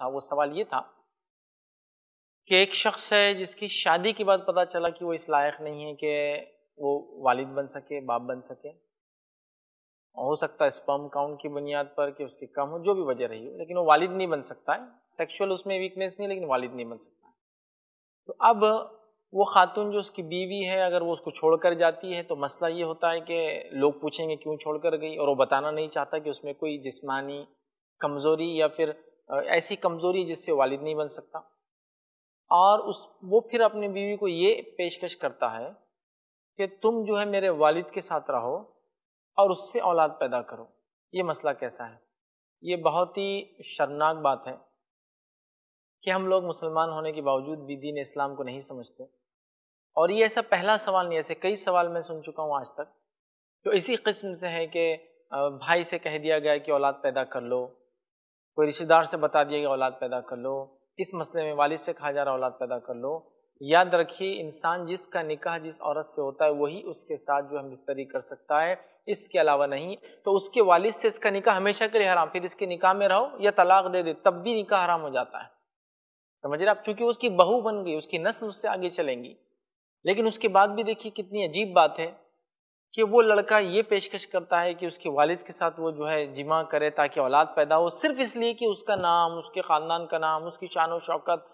था वो सवाल ये था कि एक शख्स है जिसकी शादी के बाद पता चला कि वो इस लायक नहीं है कि वो वालिद बन सके बाप बन सके हो सकता है स्पर्म काउंट की बुनियाद पर कि उसके कम हो जो भी वजह रही हो लेकिन वो वालिद नहीं बन सकता है सेक्सुअल उसमें वीकनेस नहीं लेकिन वालिद नहीं बन सकता तो अब वो खातून जो उसकी बीवी है अगर वो उसको छोड़कर जाती है तो मसला ये होता है कि लोग पूछेंगे क्यों छोड़कर गई और वो बताना नहीं चाहता कि उसमें कोई जिस्मानी कमज़ोरी या फिर ऐसी कमज़ोरी जिससे वालिद नहीं बन सकता और उस वो फिर अपनी बीवी को ये पेशकश करता है कि तुम जो है मेरे वालिद के साथ रहो और उससे औलाद पैदा करो ये मसला कैसा है ये बहुत ही शर्मनाक बात है कि हम लोग मुसलमान होने के बावजूद भी दीन इस्लाम को नहीं समझते और ये ऐसा पहला सवाल नहीं ऐसे कई सवाल मैं सुन चुका हूँ आज तक जो इसी किस्म से है कि भाई से कह दिया गया कि औलाद पैदा कर लो कोई रिश्तेदार से बता दिया कि औलाद पैदा कर लो किस मसले में वालिद से कहा जा रहा औलाद पैदा कर लो याद रखिए इंसान जिसका निकाह जिस औरत से होता है वही उसके साथ जो हम बिस्तरी कर सकता है इसके अलावा नहीं तो उसके वालिद से इसका निकाह हमेशा के लिए हराम फिर इसके निकाह में रहो या तलाक दे दे तब भी निकाह हराम हो जाता है समझ रहे आप चूंकि उसकी बहू बन गई उसकी नस्ल उससे आगे चलेंगी लेकिन उसके बाद भी देखिए कितनी अजीब बात है कि वो लड़का ये पेशकश करता है कि उसके वालिद के साथ वो जो है जिमा करे ताकि औलाद पैदा हो सिर्फ इसलिए कि उसका नाम उसके ख़ानदान का नाम उसकी शान व शौकत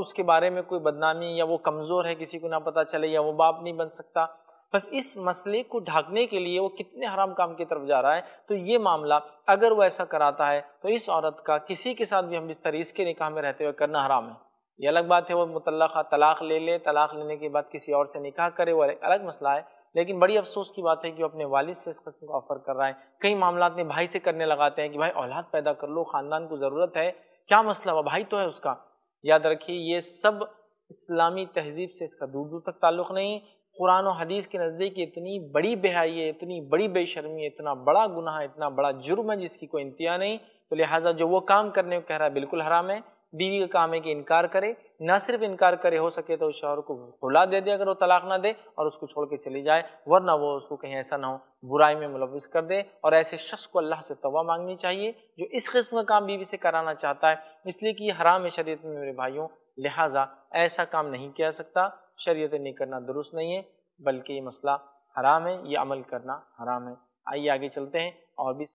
उसके बारे में कोई बदनामी या वो कमज़ोर है किसी को ना पता चले या वो बाप नहीं बन सकता बस इस मसले को ढाकने के लिए वो कितने हराम काम की तरफ जा रहा है तो ये मामला अगर वो ऐसा कराता है तो इस औरत का किसी के साथ भी हम बिस्तर इसके निकाह में रहते हुए करना हराम है ये अलग बात है वो मुतल तलाक़ ले ले तलाक़ लेने के बाद किसी और से निकाह करे वो अलग मसला है लेकिन बड़ी अफसोस की बात है कि वो अपने वालिद से इस कस्म का ऑफर कर रहा है कई मामला अपने भाई से करने लगाते हैं कि भाई औलाद पैदा कर लो ख़ानदान को ज़रूरत है क्या मसला हुआ भाई तो है उसका याद रखिए ये सब इस्लामी तहजीब से इसका दूर दूर तक ताल्लुक़ नहीं कुरान और हदीस के नज़दीक इतनी बड़ी बेहाई है इतनी बड़ी बेशर्मी है इतना बड़ा गुनाह है इतना बड़ा जुर्म है जिसकी कोई इंतिया नहीं तो लिहाजा जो वो काम करने को कह रहा है बिल्कुल हराम है बीवी के काम है कि इनकार करे ना सिर्फ इनकार करे हो सके तो उस शौहर को खुला दे दे अगर वो तलाक ना दे और उसको छोड़ के चली जाए वरना वो उसको कहीं ऐसा ना हो बुराई में मुलविस कर दे और ऐसे शख्स को अल्लाह से तवा मांगनी चाहिए जो इस किस्म का काम बीवी से कराना चाहता है इसलिए कि हराम है शरीत में मेरे भाइयों लिहाजा ऐसा काम नहीं किया सकता शरीत नहीं करना दुरुस्त नहीं है बल्कि ये मसला हराम है ये अमल करना हराम है आइए आगे चलते हैं और भी